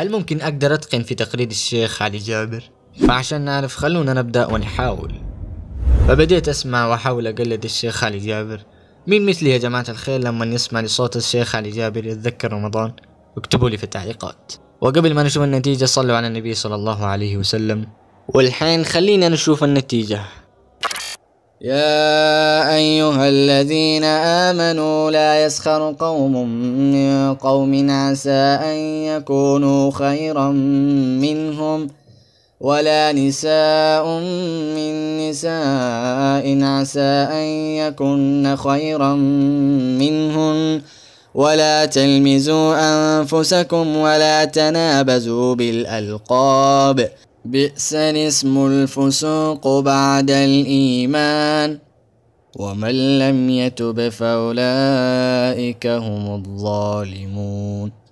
هل ممكن أقدر أتقن في تقليد الشيخ علي جابر؟ فعشان نعرف خلونا نبدأ ونحاول فبديت أسمع وأحاول أقلد الشيخ علي جابر مين مثلي يا جماعة الخير لما يسمع لصوت الشيخ علي جابر يتذكر رمضان اكتبوا لي في التعليقات وقبل ما نشوف النتيجة صلوا على النبي صلى الله عليه وسلم والحين خلينا نشوف النتيجة يا ايها الذين امنوا لا يسخر قوم من قوم عسى ان يكونوا خيرا منهم ولا نساء من نساء عسى ان يكن خيرا منهم ولا تلمزوا انفسكم ولا تنابزوا بالالقاب بئس الاسم الفسوق بعد الايمان ومن لم يتب فاولئك هم الظالمون